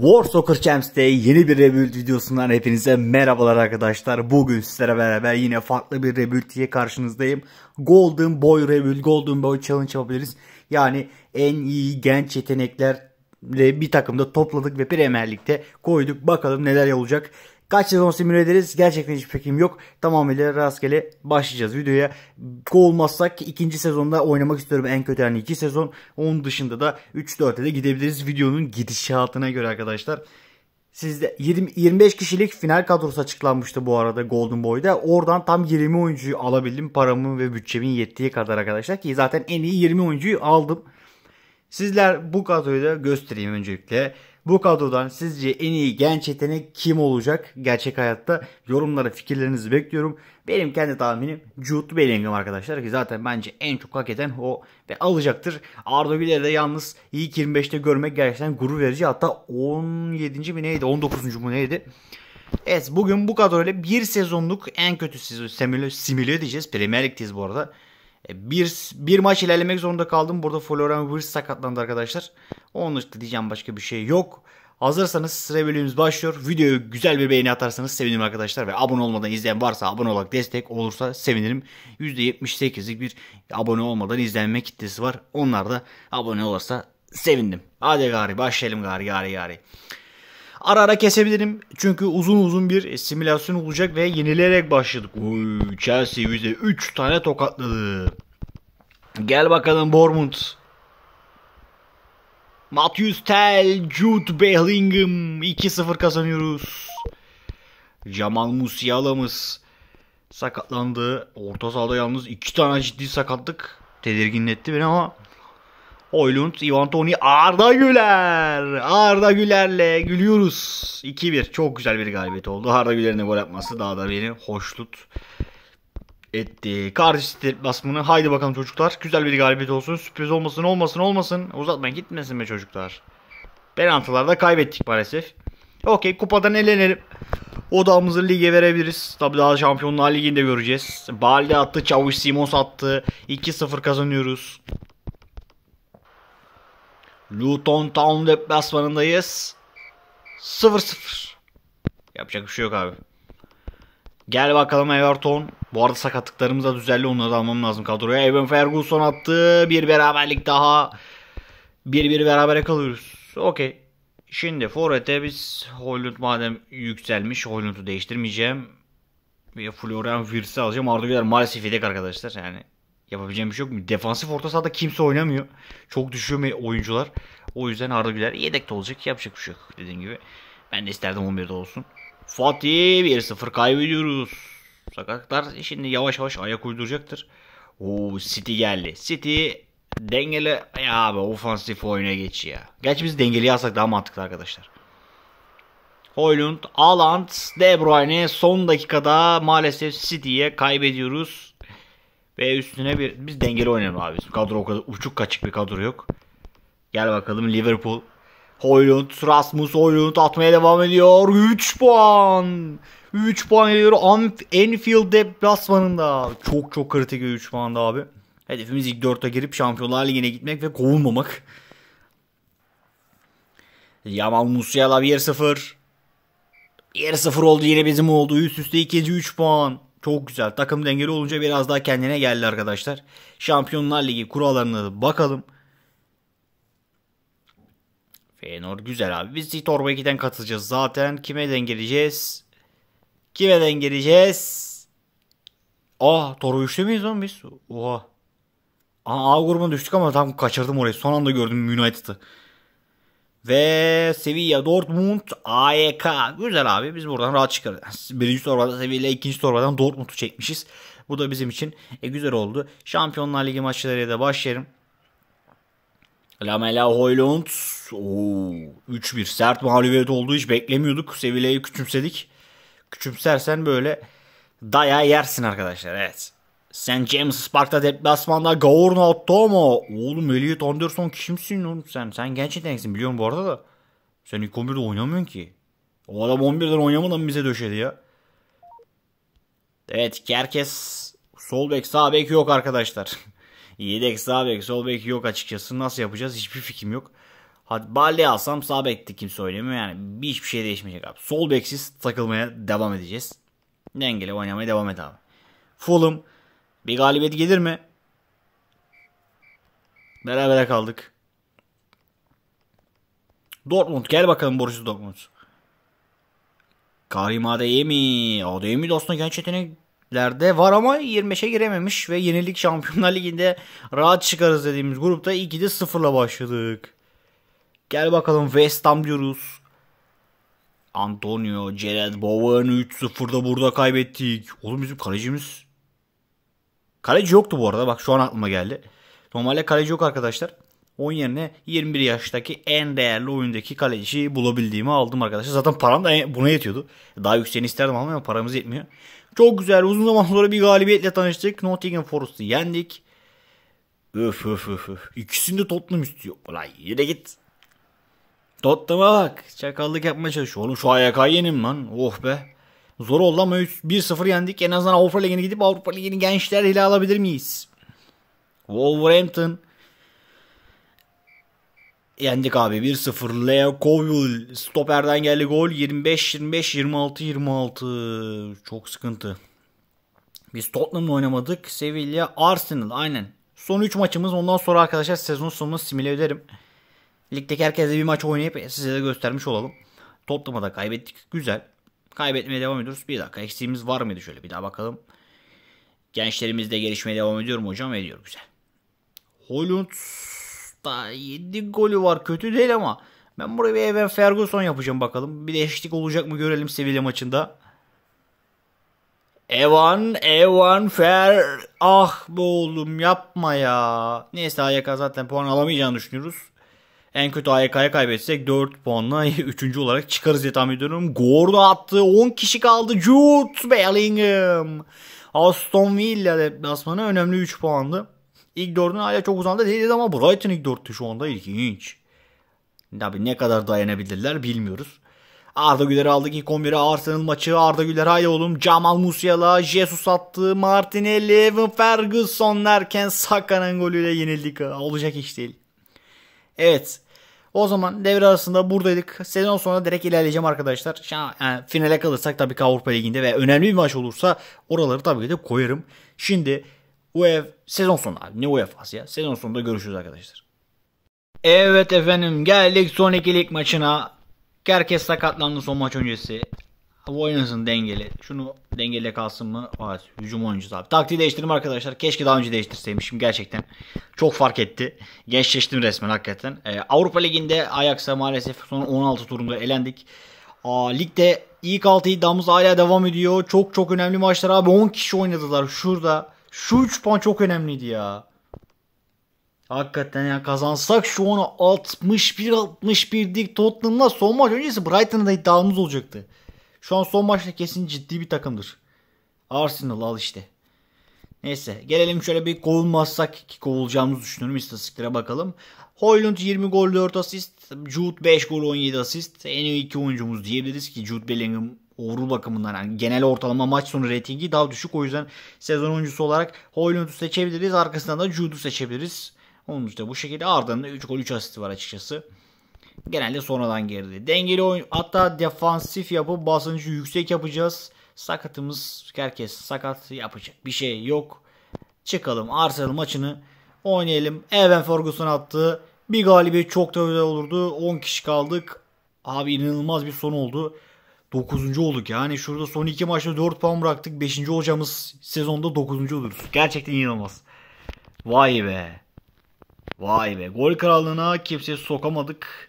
War Soccer Champs'te yeni bir Rebuild videosundan hepinize merhabalar arkadaşlar. Bugün sizlere beraber yine farklı bir Rebuild diye karşınızdayım. Golden Boy Rebuild, Golden Boy Challenge yapabiliriz. Yani en iyi genç yeteneklerle bir takımda topladık ve Premier Lig'de koyduk. Bakalım neler olacak. Kaç sezon simüle ederiz? Gerçekten hiçbir fikrim yok. Tamamıyla rastgele başlayacağız videoya. Go olmazsak ikinci sezonda oynamak istiyorum en kötü yani iki sezon. Onun dışında da 3-4'e de gidebiliriz videonun gidişatına göre arkadaşlar. Sizde 20, 25 kişilik final kadrosu açıklanmıştı bu arada Golden Boy'da. Oradan tam 20 oyuncuyu alabildim paramın ve bütçemin yettiği kadar arkadaşlar ki zaten en iyi 20 oyuncuyu aldım. Sizler bu kadroyu da göstereyim öncelikle. Bu kadrodan sizce en iyi genç yetenek kim olacak gerçek hayatta? Yorumlara fikirlerinizi bekliyorum. Benim kendi tahminim Jude Bellingham arkadaşlar ki zaten bence en çok hak eden o ve alacaktır. Arda Güler'i de yalnız ilk 25'te görmek gerçekten gurur verici. Hatta 17. mi neydi 19. mu neydi? Evet bugün bu kadroyla bir sezonluk en kötü simüle, simüle edeceğiz. Premier Lig'deyiz bu arada. E, bir, bir maç ilerlemek zorunda kaldım. Burada Florian Wirtz sakatlandı arkadaşlar. Onun dışında diyeceğim başka bir şey yok. Hazırsanız sıra bölümümüz başlıyor. Videoyu güzel bir beğeni atarsanız sevinirim arkadaşlar. Ve abone olmadan izleyen varsa abone olarak destek olursa sevinirim. %78'lik bir abone olmadan izlenme kitlesi var. Onlar da abone olursa sevindim. Hadi gari başlayalım gari gari gari. Ara ara kesebilirim çünkü uzun uzun bir simülasyon olacak ve yenileyerek başladık. Oy, Chelsea bize 3 tane tokatladı. Gel bakalım Bournemouth. Matthews Tel, Jude Bellingham 2-0 kazanıyoruz. Jamal Musiala'mız sakatlandı. Orta sahada yalnız iki tane ciddi sakatlık tedirgin beni ama Oylund, Ivan Toni, Arda Güler. Arda Güler'le gülüyoruz. 2-1. Çok güzel bir galibiyet oldu. Arda Güler'in gol atması daha da beni hoşnut etti. Kardeş deplasmanı. Haydi bakalım çocuklar. Güzel bir galibiyet olsun. Sürpriz olmasın olmasın olmasın. Uzatmayın gitmesin be çocuklar. Penaltılarda kaybettik maalesef. Okey kupadan elenelim. Odamızı lige verebiliriz. Tabi daha Şampiyonlar Ligi'nde göreceğiz. Balde attı. Çavuş Simons attı. 2-0 kazanıyoruz. Luton Town deplasmanındayız. 0-0. Yapacak bir şey yok abi. Gel bakalım Everton. Bu arada sakatlıklarımız da düzeldi. Onları da almam lazım kadroya. Evan Ferguson attı. Bir beraberlik daha. Bir bir berabere kalıyoruz. Okey. Şimdi Forvet'e biz Hoylund madem yükselmiş. Hoylund'u değiştirmeyeceğim. Ve Florian Wirtz'i alacağım. Arda Güler maalesef yedek arkadaşlar. Yani Yapabileceğim bir şey yok mu? Defansif orta sahada kimse oynamıyor. Çok düşüyor mu oyuncular. O yüzden Arda Güler yedekte olacak. Yapacak bir şey yok dediğim gibi. Ben de isterdim 11'de olsun. Fatih 1-0 kaybediyoruz. Sakatlar şimdi yavaş yavaş ayak uyduracaktır. Oo City geldi. City dengeli ya abi ofansif oyuna geç ya. Gerçi biz dengeli yazsak daha mantıklı arkadaşlar. Hoylund, Haaland, De Bruyne son dakikada maalesef City'ye kaybediyoruz. Ve üstüne bir biz dengeli oynayalım abi. Bizim kadro o kadar uçuk kaçık bir kadro yok. Gel bakalım Liverpool. Hoylund, Rasmus Hoylund atmaya devam ediyor. 3 puan. 3 puan geliyor Enfield deplasmanında. Çok çok kritik 3 puan da abi. Hedefimiz ilk 4'e girip Şampiyonlar Ligi'ne gitmek ve kovulmamak. Yamal Musiala 1-0. 1-0 oldu yine bizim oldu. Üst üste ikinci 3 puan. Çok güzel. Takım dengeli olunca biraz daha kendine geldi arkadaşlar. Şampiyonlar Ligi kurallarına bakalım. Feyenoord güzel abi. Biz Torba 2'den katılacağız zaten. Kime dengeleyeceğiz? Kime dengeleyeceğiz? Ah Torba 3'te miyiz lan biz? Oha. Aa, A grubuna düştük ama tam kaçırdım orayı. Son anda gördüm United'ı. Ve Sevilla, Dortmund, AEK. Güzel abi biz buradan rahat çıkarız. Birinci torbadan Sevilla, ikinci torbadan Dortmund'u çekmişiz. Bu da bizim için e, güzel oldu. Şampiyonlar Ligi maçlarıyla da başlayalım. Lamela Hoylund. 3-1 sert mağlubiyet oldu. Hiç beklemiyorduk. Sevilla'yı küçümsedik. Küçümsersen böyle daya yersin arkadaşlar. Evet. St. James Park'ta deplasmanda Gaurna Tomo. Oğlum Elliot Anderson kimsin oğlum sen? Sen genç yeteneksin biliyorum bu arada da. Sen ilk 11'de oynamıyorsun ki. O adam 11'den oynamadan bize döşedi ya. Evet herkes sol bek sağ bek yok arkadaşlar. Yedek sağ bek sol bek yok açıkçası. Nasıl yapacağız hiçbir fikrim yok. Hadi Balde alsam sağ bekte kimse oynamıyor yani hiçbir şey değişmeyecek abi. Sol beksiz takılmaya devam edeceğiz. Dengeli oynamaya devam et abi. Fulham bir galibiyet gelir mi? Beraber kaldık. Dortmund gel bakalım Borussia Dortmund. Karim Adeyemi. Adeyemi aslında genç yeteneklerde var ama 25'e girememiş ve yenilik Şampiyonlar Ligi'nde rahat çıkarız dediğimiz grupta 2'de 0'la başladık. Gel bakalım West Ham diyoruz. Antonio, Jared Bowen 3-0'da burada kaybettik. Oğlum bizim kalecimiz Kaleci yoktu bu arada. Bak şu an aklıma geldi. Normalde kaleci yok arkadaşlar. Onun yerine 21 yaştaki en değerli oyundaki kaleciyi bulabildiğimi aldım arkadaşlar. Zaten param da buna yetiyordu. Daha yükseğini isterdim ama paramız yetmiyor. Çok güzel. Uzun zaman sonra bir galibiyetle tanıştık. Nottingham Forest'ı yendik. Öf öf öf İkisini de Tottenham istiyor. Ulan yine git. Tottenham'a bak. Çakallık yapmaya çalışıyor. Oğlum şu AYK yenim lan. Oh be. Zor oldu ama 1-0 yendik. En azından Avrupa Ligi'ne gidip Avrupa Ligi'nin gençler ile alabilir miyiz? Wolverhampton yendik abi 1-0. Leo Kovyul stoperden geldi gol. 25-25-26-26. Çok sıkıntı. Biz Tottenham'la oynamadık. Sevilla, Arsenal aynen. Son 3 maçımız. Ondan sonra arkadaşlar sezon sonunu simüle ederim. Ligdeki herkese bir maç oynayıp size de göstermiş olalım. Tottenham'a da kaybettik. Güzel. Kaybetmeye devam ediyoruz. Bir dakika eksiğimiz var mıydı şöyle bir daha bakalım. Gençlerimiz de gelişmeye devam ediyor mu hocam? Ediyor güzel. Holund da 7 golü var. Kötü değil ama ben buraya bir Evan Ferguson yapacağım bakalım. Bir değişiklik olacak mı görelim Sevilla maçında. Evan, Evan Fer... Ah be oğlum yapma ya. Neyse Ayaka zaten puan alamayacağını düşünüyoruz. En kötü AYK'ya kaybetsek 4 puanla 3. olarak çıkarız diye tahmin ediyorum. Gordo attı. 10 kişi kaldı. Jude Bellingham. Aston Villa deplasmanı önemli 3 puandı. İlk 4'ün hala çok uzandı değiliz ama Brighton ilk 4'tü şu anda ilginç. Tabi ne kadar dayanabilirler bilmiyoruz. Arda Güler aldık ilk 11'e Arsenal maçı. Arda Güler haydi oğlum. Jamal Musiala, Jesus attı. Martinelli, Ferguson derken Saka'nın golüyle yenildik. Olacak iş değil. Evet. O zaman devre arasında buradaydık. Sezon sonuna direkt ilerleyeceğim arkadaşlar. Şan, yani finale kalırsak tabii ki Avrupa Ligi'nde ve önemli bir maç olursa oraları tabii ki de koyarım. Şimdi UEFA sezon sonu abi. Ne UEFA'sı ya? Sezon sonunda görüşürüz arkadaşlar. Evet efendim geldik son ikilik maçına. Herkes sakatlandı son maç öncesi. Bu oynasın dengeli. Şunu dengeli kalsın mı? Evet, hücum oyuncusu abi. Taktiği değiştirdim arkadaşlar. Keşke daha önce değiştirseymişim gerçekten. Çok fark etti. Gençleştim resmen hakikaten. Ee, Avrupa Ligi'nde Ajax'a maalesef son 16 turunda elendik. Aa, ligde ilk 6 iddiamız hala devam ediyor. Çok çok önemli maçlar abi. 10 kişi oynadılar şurada. Şu 3 puan çok önemliydi ya. Hakikaten ya kazansak şu an 61-61'dik Tottenham'la son maç öncesi Brighton'da iddiamız olacaktı. Şu an son maçta kesin ciddi bir takımdır. Arsenal al işte. Neyse gelelim şöyle bir kovulmazsak ki kovulacağımız düşünüyorum istatistiklere bakalım. Hoylund 20 gol 4 asist. Jude 5 gol 17 asist. En iyi iki oyuncumuz diyebiliriz ki Jude Bellingham overall bakımından yani genel ortalama maç sonu reytingi daha düşük. O yüzden sezon oyuncusu olarak Hoylund'u seçebiliriz. Arkasından da Jude'u seçebiliriz. Onun işte bu şekilde ardından 3 gol 3 asisti var açıkçası genelde sonradan girdi. Dengeli oyun hatta defansif yapıp basıncı yüksek yapacağız. Sakatımız herkes sakat yapacak bir şey yok. Çıkalım Arsenal maçını oynayalım. Evan Ferguson attı. Bir galibiyet çok da güzel olurdu. 10 kişi kaldık. Abi inanılmaz bir son oldu. 9. olduk yani şurada son 2 maçta 4 puan bıraktık. 5. olacağımız sezonda 9. oluruz. Gerçekten inanılmaz. Vay be. Vay be. Gol krallığına kimseyi sokamadık.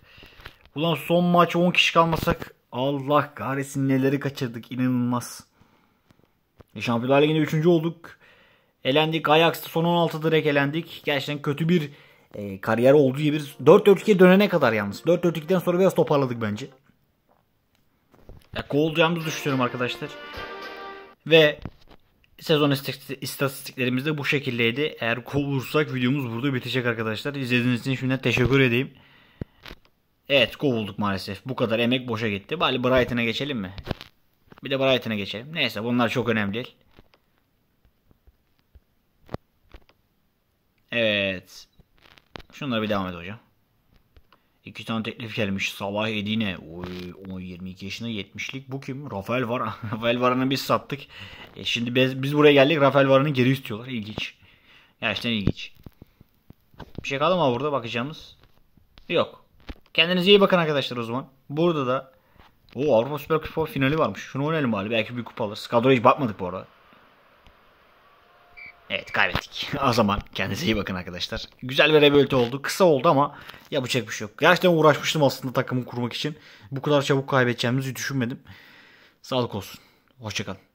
Ulan son maç 10 kişi kalmasak Allah kahretsin neleri kaçırdık inanılmaz. E Şampiyonlar Ligi'nde 3. olduk. Elendik. Ajax'ta son 16 direkt elendik. Gerçekten kötü bir e, kariyer oldu diye bir 4-4-2'ye dönene kadar yalnız. 4-4-2'den sonra biraz toparladık bence. Ya, gol olacağımızı düşünüyorum arkadaşlar. Ve sezon istatistiklerimiz de bu şekildeydi. Eğer kovulursak videomuz burada bitecek arkadaşlar. İzlediğiniz için şimdiden teşekkür edeyim. Evet kovulduk maalesef. Bu kadar emek boşa gitti. Bari Brighton'a geçelim mi? Bir de Brighton'a geçelim. Neyse bunlar çok önemli değil. Evet. Şunlara bir devam et hocam. İki tane teklif gelmiş. Sabah Edine. Oy, 22 yaşında 70'lik. Bu kim? Rafael Varan. Rafael Varan'ı biz sattık. E şimdi biz, biz buraya geldik. Rafael Varan'ı geri istiyorlar. İlginç. Gerçekten ilginç. Bir şey kaldı mı burada bakacağımız? Yok. Kendinize iyi bakın arkadaşlar o zaman. Burada da o Avrupa Süper Kupa finali varmış. Şunu oynayalım abi. Belki bir kupa alırız. Kadroya hiç bakmadık bu arada. Evet kaybettik. o zaman kendinize iyi bakın arkadaşlar. Güzel bir revolte oldu. Kısa oldu ama yapacak bir şey yok. Gerçekten uğraşmıştım aslında takımı kurmak için. Bu kadar çabuk kaybedeceğimizi düşünmedim. Sağlık olsun. Hoşçakalın.